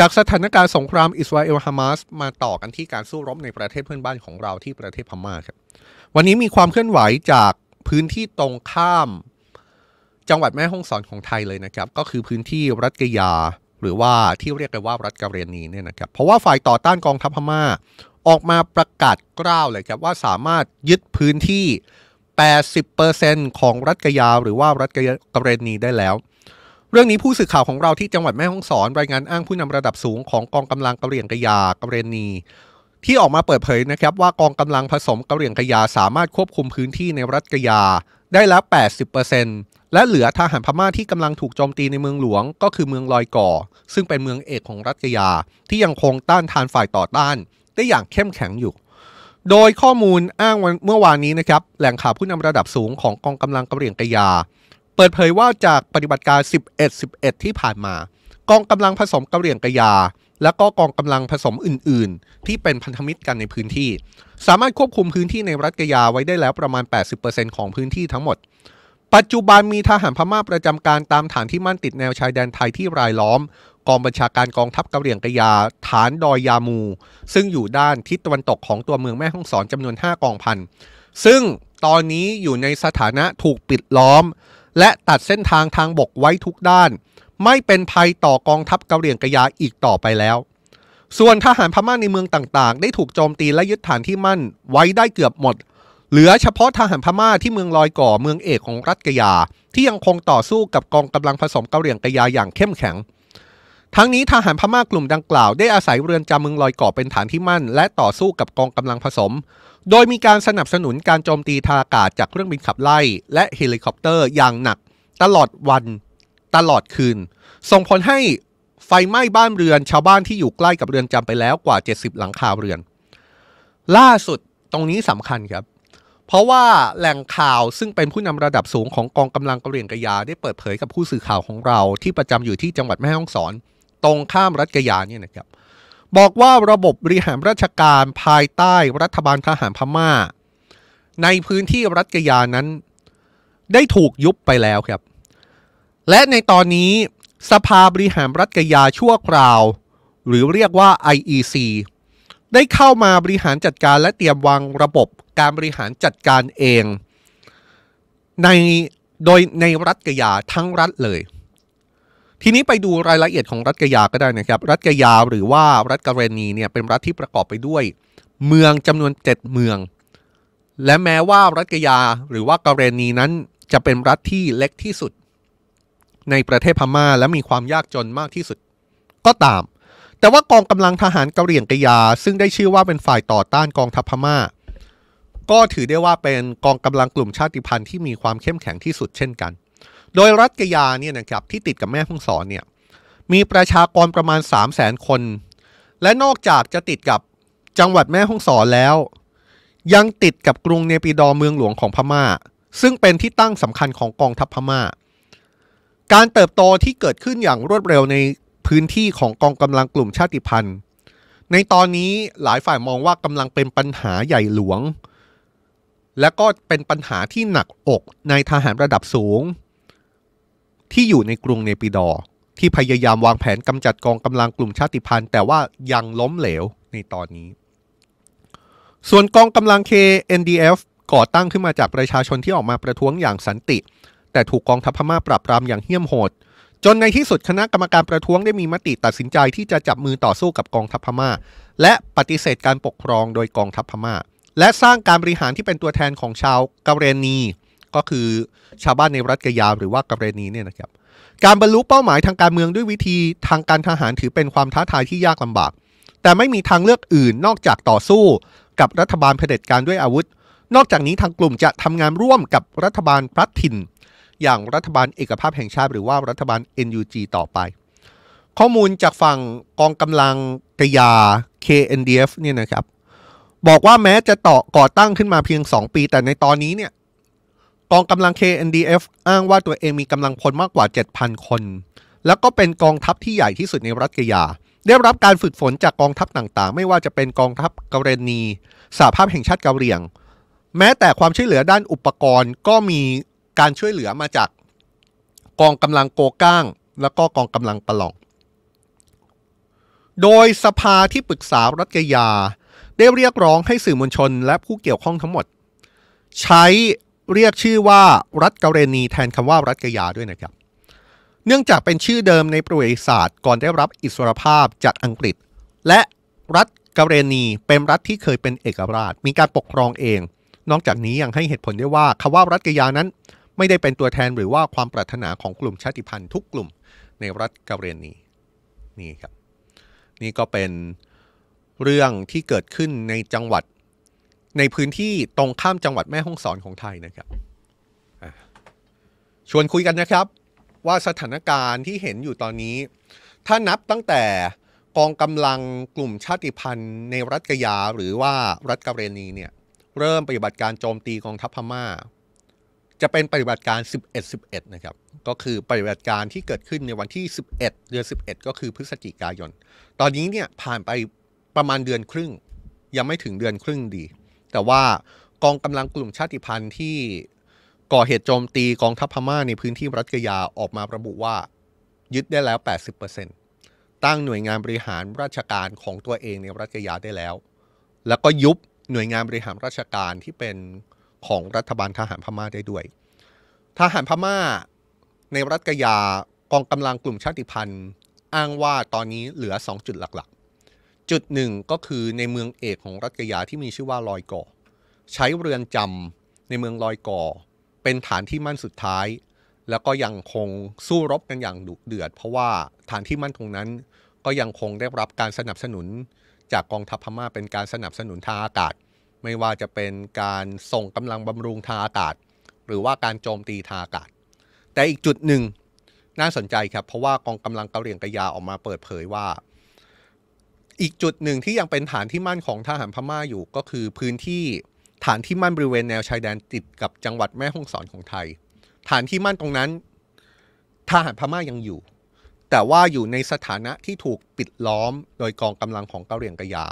จากสถานการณ์สงครามอิสราเอลฮามาสมาต่อกันที่การสู้รบในประเทศเพื่อนบ้านของเราที่ประเทศพม่าครับวันนี้มีความเคลื่อนไหวจากพื้นที่ตรงข้ามจังหวัดแม่ฮ่องสอนของไทยเลยนะครับก็คือพื้นที่รัฐกยา หรือว่าที่เรียกกันว่ารัฐกะเรียนีเนี่ยนะครับเพราะว่าฝ่ายต่อต้านกองทัพพม่าออกมาประกาศกล้าวเลยครับว่าสามารถยึดพื้นที่ 80%ของรัฐกยาหรือว่ารัฐกะเรนีได้แล้วรื่องนี้ผู้สื่อข่าว ของเราที่จังหวัดแม่ฮ่องสอนรายงานอ้างผู้นำระดับสูงของกองกำลังกะเหรี่ยงกะยากะเรนีที่ออกมาเปิดเผยนะครับว่ากองกำลังผสมกะเหรี่ยงกะยา สามารถควบคุมพื้นที่ในรัฐกะยาได้แล้ว80%และเหลือทหารพม่าที่กำลังถูกโจมตีในเมืองหลวงก็คือเมืองลอยก่อ ซึ่งเป็นเมืองเอกของรัฐกะยา ที่ยังคงต้านทานฝ่ายต่อต้าน ได้อย่างเข้มแข็งอยู่ โดยข้อมูลอ้างเมื่อวานนี้นะครับแหล่งข่าวผู้นำระดับสูงของกองกำลังกะเหรี่ยงกะยาเปิดเผยว่าจากปฏิบัติการ 11 11 ที่ผ่านมา กองกำลังผสมกระเหรี่ยงกระยา และก็กองกำลังผสมอื่นๆ ที่เป็นพันธมิตรกันในพื้นที่ สามารถควบคุมพื้นที่ในรัฐกะยาไว้ได้แล้วประมาณ 80%ของพื้นที่ทั้งหมด ปัจจุบันมีทหารพม่าประจำการตามฐานที่มั่นติดแนวชายแดนไทยที่รายล้อม กองบัญชาการกองทัพกะเหรี่ยงกะยา ฐานดอยยามู ซึ่งอยู่ด้านทิศตะวันตกของตัวเมืองแม่ฮ่องสอนจำนวน5กองพันซึ่งตอนนี้อยู่ในสถานะถูกปิดล้อมและตัดเส้นทางทางบกไว้ทุกด้าน ไม่เป็นภัยต่อกองทัพเกาหลีกยาอีกต่อไปแล้ว ส่วนทหารพม่าในเมืองต่างๆ ได้ถูกโจมตีและยึดฐานที่มั่นไว้ได้เกือบหมด เหลือเฉพาะทหารพม่าที่เมืองลอยก่อเมืองเอกของรัฐกยาที่ยังคงต่อสู้กับกองกำลังผสมเกาหลีกยาอย่างเข้มแข็งทั้งนี้ทหารพม่ากลุ่มดังกล่าว ได้อาศัยเรือนจำเมืองลอยก่อเป็นฐานที่มั่นและต่อสู้กับกองกำลังผสมโดยมีการสนับสนุนการโจมตีทางอากาศจากเครื่องบินขับไล่และเฮลิคอปเตอร์อย่างหนักตลอดวันตลอดคืน ส่งผลให้ไฟไหม้บ้านเรือน ชาวบ้านที่อยู่ใกล้กับเรือนจำไปแล้วกว่า 70 หลังคาเรือน ล่าสุดตรงนี้สำคัญครับ เพราะว่าแหล่งข่าวซึ่งเป็นผู้นำระดับสูงของกองกำลังกะเรียงกะยาได้เปิดเผยกับผู้สื่อข่าวของเรา ที่ประจำอยู่ที่จังหวัดแม่ฮ่องสอน ตรงข้ามรัฐกะยาเนี่ยนะครับเบอกว่าระบบบริหารราชการภายใต้รัฐบาลทหารพมา่า ในพื้นที่รัฐกยานั้น ได้ถูกยุบไปแล้วครับ และในตอนนี้สภาบริหารรัฐกยาชั่วคราวหรือเรียกว่า IEC ได้เข้ามาบริหารจัดการและเตรียมวางระบบการบริหารจัดการเองในโดยในรัฐกยาทั้งรัฐเลยทีนี้ไปดูรายละเอียดของรัฐกยาก็ได้นะครับรัฐกยาหรือว่ารัฐกาเรนีเนี่ยเป็นรัฐที่ประกอบไปด้วย เมืองจำนวน 7 เมือง และแม้ว่ารัฐกยาหรือว่ากาเรนีนั้นจะเป็นรัฐที่เล็กที่สุด ในประเทศพม่าและมีความยากจนมากที่สุด ก็ตาม แต่ว่ากองกำลังทหารกะเหรี่ยงกยา ซึ่งได้ชื่อว่าเป็นฝ่ายต่อต้านกองทัพพม่า ก็ถือได้ว่าเป็นกองกำลังกลุ่มชาติพันธุ์ที่มีความเข้มแข็งที่สุดเช่นกันโดยรัฐกยาเนี่ยนะครับที่ติดกับแม่ฮ่องสอนเนี่ยมีประชากรประมาณ 3 0 0 0 0 0 คน และนอกจากจะติดกับจังหวัดแม่ฮ่องสอนแล้ว ยังติดกับกรุงเนปิดอเมืองหลวงของพมา่า ซึ่งเป็นที่ตั้งสำคัญของกองทัพพมา่า การเติบโตที่เกิดขึ้นอย่างรวดเร็วในพื้นที่ของกองกำลังกลุ่มชาติพันธุ์ ในตอนนี้หลายฝ่ายมองว่ากำลังเป็นปัญหาใหญ่หลวง และก็เป็นปัญหาที่หนักอกในทหารระดับสูงที่อยู่ในกรุงเนปิดอ ที่พยายามวางแผนกำจัดกองกำลังกลุ่มชาติพันธุ์แต่ว่ายังล้มเหลวในตอนนี้ ส่วนกองกำลัง KNDF ก่อตั้งขึ้นมาจากประชาชนที่ออกมาประท้วงอย่างสันติ แต่ถูกกองทัพพม่าปราบปรามอย่างเหี้ยมโหด จนในที่สุดคณะกรรมการประท้วงได้มีมติตัดสินใจที่จะจับมือต่อสู้กับกองทัพพม่า และปฏิเสธการปกครองโดยกองทัพพม่า และสร้างการบริหารที่เป็นตัวแทนของชาวกาเรนีก็คือชาวบ้านในรัฐกยาหรือว่ากเรนีเนี่ยนะครับการบรรลุเป้าหมายทางการเมืองด้วยวิธีทางการทหารถือเป็นความท้าทายที่ยากลำบาก แต่ไม่มีทางเลือกอื่นนอกจากต่อสู้ กับรัฐบาลเผด็จการด้วยอาวุธ นอกจากนี้ทางกลุ่มจะทำงานร่วมกับรัฐบาลรัฐถิ่นอย่างรัฐบาลเอกภาพแห่งชาติ หรือว่ารัฐบาล NUG ต่อไป ข้อมูลจากฝั่งกองกำลังกยา KNDF เนี่ยนะครับ บอกว่าแม้จะต่อก่อตั้งขึ้นมาเพียง 2 ปี แต่ในตอนนี้เนี่ยกองกำลัง KNDF อ้างว่าตัวเองมีกำลังพลมากกว่า7,000คน แล้วก็เป็นกองทัพที่ใหญ่ที่สุดในรัฐกยา ได้รับการฝึกฝนจากกองทัพต่างๆ ไม่ว่าจะเป็นกองทัพเกาเรนีสหภาพแห่งชาติเกาเหลียง แม้แต่ความช่วยเหลือด้านอุปกรณ์ก็มีการช่วยเหลือมาจาก กองกำลังโกก้างแล้วก็กองกำลังปะหลอง โดยสภาที่ปรึกษารัฐกยา ได้เรียกร้องให้สื่อมวลชนและผู้เกี่ยวข้องทั้งหมด ใช้เรียกชื่อว่า รัฐกาเรนีแทนคำว่ารัฐกยาด้วยนะครับเนื่องจากเป็นชื่อเดิมในประวัติศาสตร์ก่อนได้รับอิสรภาพจากอังกฤษ และรัฐกาเรนีเป็นรัฐที่เคยเป็นเอกราช มีการปกครองเอง นอกจากนี้ยังให้เหตุผลได้ว่าคำว่ารัฐกยานั้น ไม่ได้เป็นตัวแทนหรือว่าความปรารถนาของกลุ่มชาติพันธุ์ทุกกลุ่มในรัฐกาเรนีนี่ครับนี่ก็เป็นเรื่องที่เกิดขึ้นในจังหวัดในพื้นที่ตรงข้ามจังหวัดแม่ฮ่องสอนของไทยนะครับชวนคุยกันนะครับว่าสถานการณ์ที่เห็นอยู่ตอนนี้ ถ้านับตั้งแต่กองกำลังกลุ่มชาติพันธุ์ในรัฐกยา หรือว่ารัฐกเรนีเนี่ยเริ่มปฏิบัติการโจมตีกองทัพพม่า จะเป็นปฏิบัติการ 11 11นะครับก็คือปฏิบัติการที่เกิดขึ้นในวันที่ 11 เดือน11 ก็คือพฤศจิกายน ตอนนี้เนี่ยผ่านไปประมาณเดือนครึ่ง ยังไม่ถึงเดือนครึ่งดีแต่ว่ากองกำลังกลุ่มชาติพันธุ์ที่ก่อเหตุโจมตีกองทัพพม่าในพื้นที่รัฐกยาออกมาระบุว่ายึดได้แล้ว 80%ตั้งหน่วยงานบริหารราชการของตัวเองในรัฐกยาได้แล้ว แล้วก็ยุบหน่วยงานบริหารราชการที่เป็นของรัฐบาลทหารพม่าได้ด้วย ทหารพม่าในรัฐกยากองกำลังกลุ่มชาติพันธุ์อ้างว่าตอนนี้เหลือ2จุดหลักจุดหนึ่งก็คือในเมืองเอกของรัตกยาที่มีชื่อว่าลอยก่อใช้เรือนจำในเมืองลอยก่อ เป็นฐานที่มั่นสุดท้าย แล้วก็ยังคงสู้รบกันอย่างดุเดือด เพราะว่าฐานที่มั่นตรงนั้นก็ยังคงได้รับการสนับสนุนจากกองทัพพม่าเป็นการสนับสนุนทางอากาศ ไม่ว่าจะเป็นการส่งกำลังบำรุงทางอากาศ หรือว่าการโจมตีทางอากาศ แต่อีกจุดหนึ่งน่าสนใจครับเพราะว่ากองกำลังกะเหรี่ยงกะยาออกมาเปิดเผยว่าอีกจุดหนึ่งที่ยังเป็นฐานที่มั่นของทหารพม่าอยู่ก็คือพื้นที่ฐานที่มั่นบริเวณแนวชายแดนติดกับจังหวัดแม่ฮ่องสอนของไทย ฐานที่มั่นตรงนั้น ทหารพม่ายังอยู่ แต่ว่าอยู่ในสถานะที่ถูกปิดล้อมโดยกองกำลังของเกาเหลี่ยงกะยา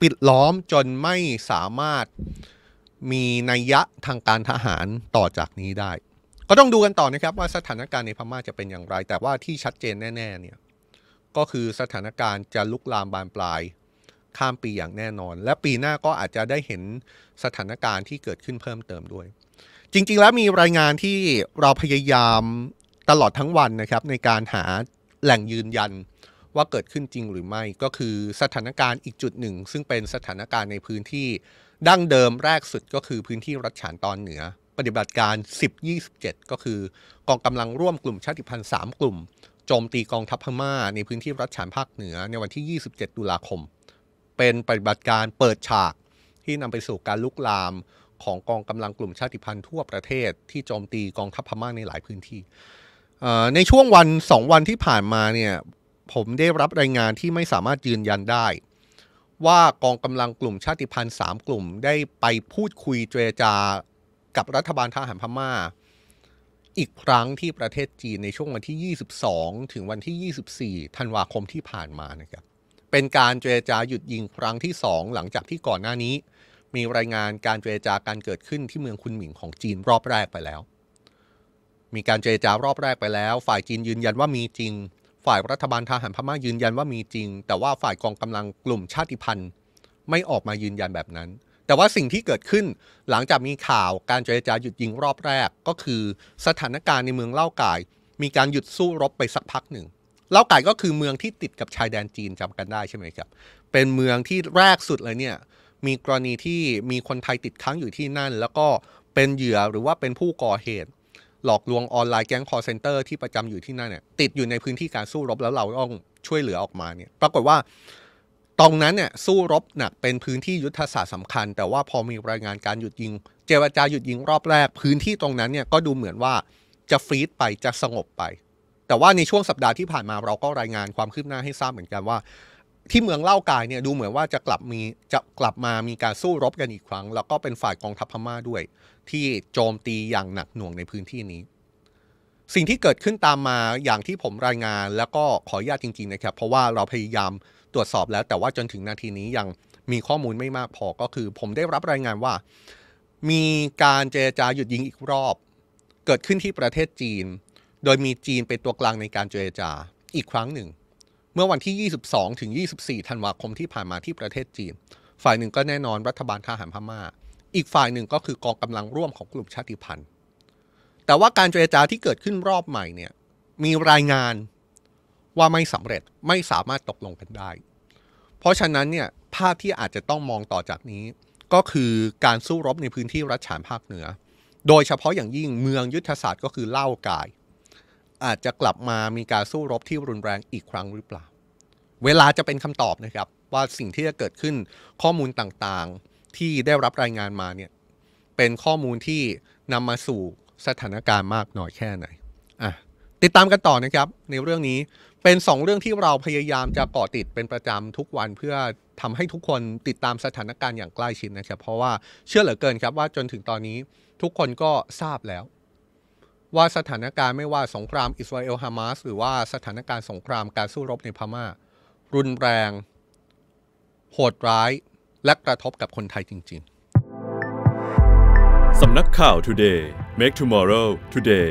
ปิดล้อมจนไม่สามารถมีนัยยะทางการทหารต่อจากนี้ได้ ก็ต้องดูกันต่อนะครับว่าสถานการณ์ในพม่าจะเป็นอย่างไร แต่ว่าที่ชัดเจนแน่ๆเนี่ยก็คือสถานการณ์จะลุกลามบานปลายข้ามปีอย่างแน่นอน และปีหน้าก็อาจจะได้เห็นสถานการณ์ที่เกิดขึ้นเพิ่มเติมด้วย จริงๆแล้วมีรายงานที่เราพยายามตลอดทั้งวันนะครับในการหาแหล่งยืนยันว่าเกิดขึ้นจริงหรือไม่ ก็คือสถานการณ์อีกจุดหนึ่ง ซึ่งเป็นสถานการณ์ในพื้นที่ดั้งเดิมแรกสุดก็คือพื้นที่รัชฉานตอนเหนือ ปฏิบัติการ 1027 ก็คือกองกำลังร่วมกลุ่มชาติพันธุ์3 กลุ่มโจมตีกองทัพพม่าในพื้นที่รัฐฉานภาคเหนือในวันที่ 27 ตุลาคม เป็นปฏิบัติการเปิดฉากที่นำไปสู่การลุกลาม ของกองกำลังกลุ่มชาติพันธุ์ทั่วประเทศที่โจมตีกองทัพพม่าในหลายพื้นที่ ในช่วงวันสองวันที่ผ่านมาเนี่ยผมได้รับรายงานที่ไม่สามารถยืนยันได้ ว่ากองกำลังกลุ่มชาติพันธุ์3กลุ่มได้ไปพูดคุยเจรจากับรัฐบาลทหารพม่าอีกครั้งที่ประเทศจีนในช่วงวันที่ 22 ถึงวันที่ 24 ธันวาคมที่ผ่านมานะครับ เป็นการเจรจาหยุดยิงครั้งที่ 2 หลังจากที่ก่อนหน้านี้ มีรายงานการเจรจาการเกิดขึ้นที่เมืองคุนหมิงของจีนรอบแรกไปแล้ว มีการเจรจารอบแรกไปแล้ว ฝ่ายจีนยืนยันว่ามีจริง ฝ่ายรัฐบาลทหารพม่ายืนยันว่ามีจริง แต่ว่าฝ่ายกองกำลังกลุ่มชาติพันธุ์ ไม่ออกมายืนยันแบบนั้นแต่ว่าสิ่งที่เกิดขึ้นหลังจากมีข่าวการเจรจาหยุดยิงรอบแรก ก็คือสถานการณ์ในเมืองเล่ากาย มีการหยุดสู้รบไปสักพักหนึ่งเล่ากายก็คือเมืองที่ติดกับชายแดนจีนจำกันได้ใช่ไหมครับ เป็นเมืองที่แรกสุดเลยเนี่ยมีกรณีที่มีคนไทยติดค้างอยู่ที่นั่น แล้วก็เป็นเหยื่อหรือว่าเป็นผู้ก่อเหตุ หลอกลวงออนไลน์แก๊งคอร์เซนเตอร์ที่ประจำอยู่ที่นั่นเนี่ยติดอยู่ในพื้นที่การสู้รบแล้วเราต้องช่วยเหลือออกมาเนี่ยปรากฏว่าตรงนั้นเนี่ยสู้รบหนักเป็นพื้นที่ยุทธศาสตร์สำคัญ แต่ว่าพอมีรายงานการหยุดยิง เจรจาหยุดยิงรอบแรก พื้นที่ตรงนั้นเนี่ยก็ดูเหมือนว่าจะฟรีดไปจะสงบไป แต่ว่าในช่วงสัปดาห์ที่ผ่านมาเราก็รายงานความคืบหน้าให้ทราบเหมือนกันว่า ที่เมืองเล่ากายเนี่ยดูเหมือนว่าจะกลับมีจะกลับมามีการสู้รบกันอีกครั้ง แล้วก็เป็นฝ่ายกองทัพพม่าด้วย ที่โจมตีอย่างหนักหน่วงในพื้นที่นี้ สิ่งที่เกิดขึ้นตามมาอย่างที่ผมรายงานแล้วก็ขออนุญาตจริงๆนะครับเพราะว่าเราพยายามตรวจสอบแล้ว แต่ว่าจนถึงนาทีนี้ยังมีข้อมูลไม่มากพอก็คือ ผมได้รับรายงานว่า มีการเจรจาหยุดยิงอีกรอบ เกิดขึ้นที่ประเทศจีน โดยมีจีนเป็นตัวกลางในการเจรจาอีกครั้งหนึ่ง เมื่อวันที่ 22 ถึง 24 ธันวาคมที่ผ่านมาที่ประเทศจีน ฝ่ายหนึ่งก็แน่นอนรัฐบาลทหารพม่าอีกฝ่ายหนึ่งก็คือกองกำลังร่วมของกลุ่มชาติพันธุ์ แต่ว่าการเจรจาที่เกิดขึ้นรอบใหม่เนี่ยมีรายงานว่าไม่สำเร็จไม่สามารถตกลงกันได้ เพราะฉะนั้นเนี่ย ภาพที่อาจจะต้องมองต่อจากนี้ ก็คือการสู้รบในพื้นที่รัชฉานภาคเหนือ โดยเฉพาะอย่างยิ่งเมืองยุทธศาสตร์ก็คือเล่ากาย อาจจะกลับมามีการสู้รบที่รุนแรงอีกครั้งหรือเปล่า เวลาจะเป็นคำตอบนะครับว่าสิ่งที่จะเกิดขึ้นข้อมูลต่างๆ ที่ได้รับรายงานมาเนี่ยเป็นข้อมูลที่นำมาสู่สถานการณ์มากน้อยแค่ไหนอ่ะติดตามกันต่อนะครับในเรื่องนี้เป็น 2 เรื่องที่เราพยายามจะเกาะติดเป็นประจำทุกวันเพื่อทำให้ทุกคนติดตามสถานการณ์อย่างใกล้ชิดนะครับเพราะว่าเชื่อเหลือเกินครับว่าจนถึงตอนนี้ทุกคนก็ทราบแล้ว ว่าสถานการณ์ไม่ว่าสงครามอิสราเอลฮามาสหรือว่าสถานการณ์สงครามการสู้รบในพมา่า รุนแรงโหดร้าย และกระทบกับคนไทยจริง ๆสำนักข่าว Today Make Tomorrow Today